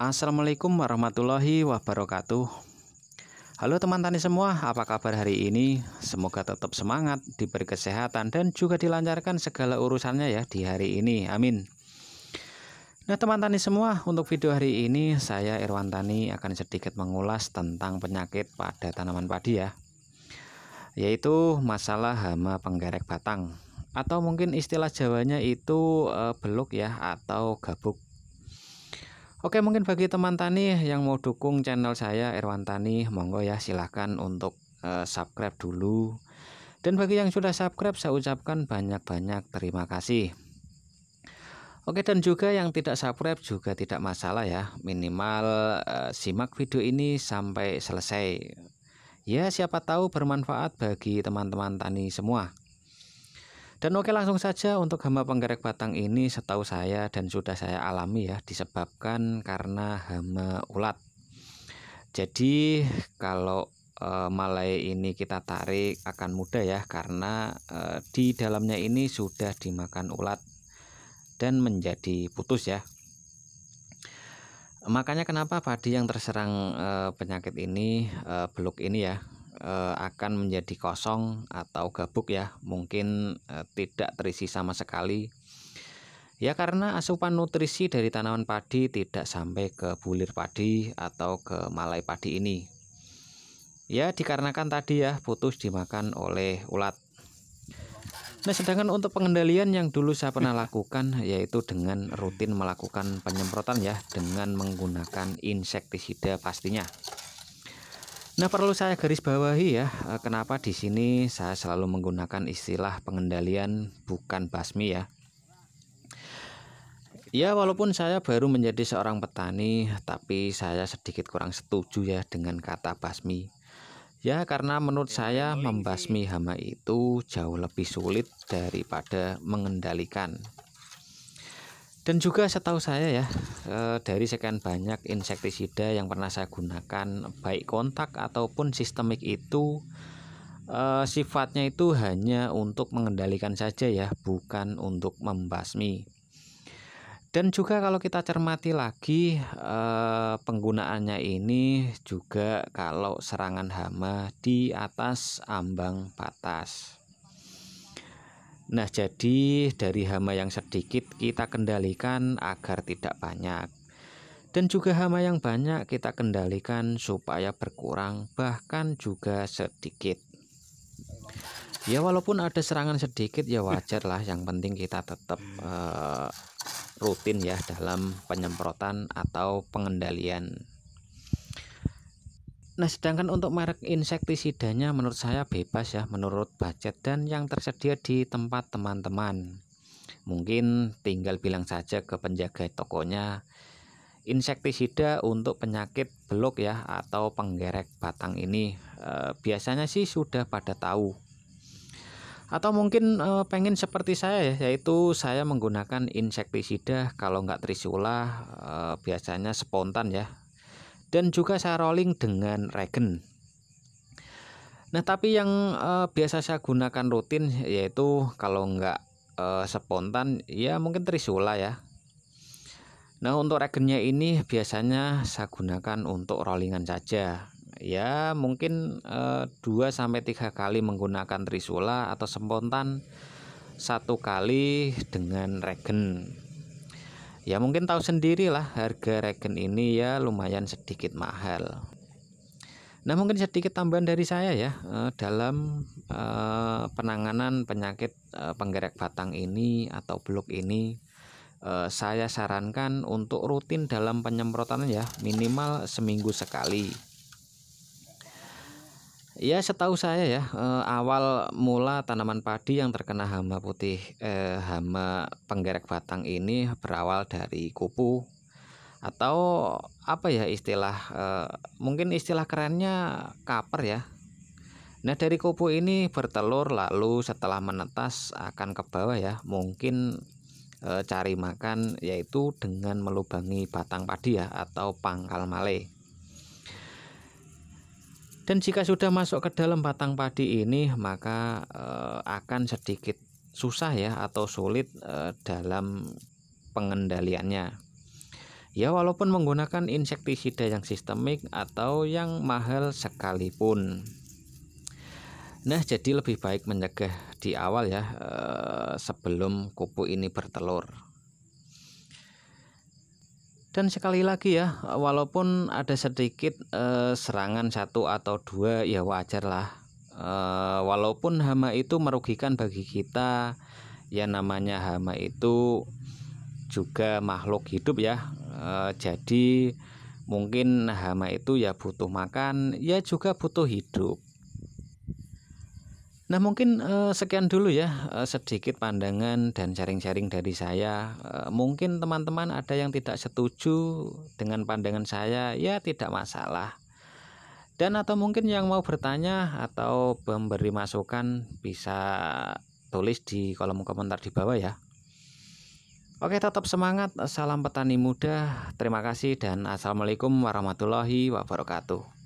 Assalamualaikum warahmatullahi wabarakatuh Halo teman tani semua, apa kabar hari ini? Semoga tetap semangat, diberi kesehatan, dan juga dilancarkan segala urusannya ya di hari ini, amin Nah teman tani semua, untuk video hari ini saya Irwan Tani akan sedikit mengulas tentang penyakit pada tanaman padi ya Yaitu masalah hama penggerek batang atau mungkin istilah Jawanya itu eh, beluk ya atau gabuk Oke mungkin bagi teman tani yang mau dukung channel saya Erwan Tani monggo ya silahkan untuk uh, subscribe dulu dan bagi yang sudah subscribe saya ucapkan banyak-banyak terima kasih Oke dan juga yang tidak subscribe juga tidak masalah ya minimal uh, simak video ini sampai selesai ya siapa tahu bermanfaat bagi teman-teman tani semua dan oke langsung saja untuk hama penggerek batang ini setahu saya dan sudah saya alami ya disebabkan karena hama ulat. Jadi kalau e, malai ini kita tarik akan mudah ya karena e, di dalamnya ini sudah dimakan ulat dan menjadi putus ya. Makanya kenapa padi yang terserang e, penyakit ini e, beluk ini ya e, akan menjadi kosong atau gabuk ya mungkin e, tidak terisi sama sekali ya karena asupan nutrisi dari tanaman padi tidak sampai ke bulir padi atau ke malai padi ini ya dikarenakan tadi ya putus dimakan oleh ulat Nah, sedangkan untuk pengendalian yang dulu saya pernah lakukan yaitu dengan rutin melakukan penyemprotan ya dengan menggunakan insektisida pastinya. Nah, perlu saya garis bawahi ya, eh, kenapa di sini saya selalu menggunakan istilah pengendalian bukan basmi ya. Ya, walaupun saya baru menjadi seorang petani, tapi saya sedikit kurang setuju ya dengan kata basmi. Ya, karena menurut iya, saya iya, iya, membasmi hama itu jauh lebih sulit daripada mengendalikan dan juga setahu saya ya eh, dari sekian banyak insektisida yang pernah saya gunakan baik kontak ataupun sistemik itu eh, sifatnya itu hanya untuk mengendalikan saja ya bukan untuk membasmi dan juga kalau kita cermati lagi eh, penggunaannya ini juga kalau serangan hama di atas ambang batas. Nah, jadi dari hama yang sedikit kita kendalikan agar tidak banyak. Dan juga hama yang banyak kita kendalikan supaya berkurang bahkan juga sedikit. Ya walaupun ada serangan sedikit ya wajar lah yang penting kita tetap uh, rutin ya dalam penyemprotan atau pengendalian Nah, sedangkan untuk merek insektisidanya menurut saya bebas ya menurut budget dan yang tersedia di tempat teman-teman. Mungkin tinggal bilang saja ke penjaga tokonya insektisida untuk penyakit beluk ya atau penggerek batang ini e, biasanya sih sudah pada tahu. Atau mungkin e, pengen seperti saya ya, yaitu saya menggunakan insektisida kalau nggak trisula e, eh, biasanya spontan ya dan juga saya rolling dengan regen. Nah, tapi yang eh, biasa saya gunakan rutin yaitu kalau nggak eh, spontan ya mungkin trisula ya. Nah, untuk regennya ini biasanya saya gunakan untuk rollingan saja. Ya, mungkin eh, 2 sampai 3 kali menggunakan trisula atau spontan satu kali dengan regen ya mungkin tahu sendirilah harga reken ini ya lumayan sedikit mahal nah mungkin sedikit tambahan dari saya ya eh, dalam eh, penanganan penyakit eh, penggerak batang ini atau blok ini saya sarankan untuk rutin dalam penyemprotan ya minimal seminggu sekali Ya setahu saya ya eh, awal mula tanaman padi yang terkena hama putih eh, hama penggerak batang ini berawal dari kupu atau apa ya istilah eh, mungkin istilah kerennya kaper ya. Nah dari kupu ini bertelur lalu setelah menetas akan ke bawah ya mungkin eh, cari makan yaitu dengan melubangi batang padi ya atau pangkal male. Dan jika sudah masuk ke dalam batang padi ini, maka e, akan sedikit susah ya atau sulit e, dalam pengendaliannya. Ya, walaupun menggunakan insektisida yang sistemik atau yang mahal sekalipun. Nah, jadi lebih baik mencegah di awal ya, e, sebelum kupu ini bertelur. Dan sekali lagi ya, walaupun ada sedikit eh, serangan satu atau dua ya wajar lah. Eh, walaupun hama itu merugikan bagi kita, ya namanya hama itu juga makhluk hidup ya. Eh, jadi mungkin hama itu ya butuh makan, ya juga butuh hidup. Nah mungkin eh, sekian dulu ya eh, sedikit pandangan dan sharing-sharing dari saya. Eh, mungkin teman-teman ada yang tidak setuju dengan pandangan saya, ya tidak masalah. Dan atau mungkin yang mau bertanya atau memberi masukan bisa tulis di kolom komentar di bawah ya. Oke tetap semangat, salam petani muda, terima kasih dan assalamualaikum warahmatullahi wabarakatuh.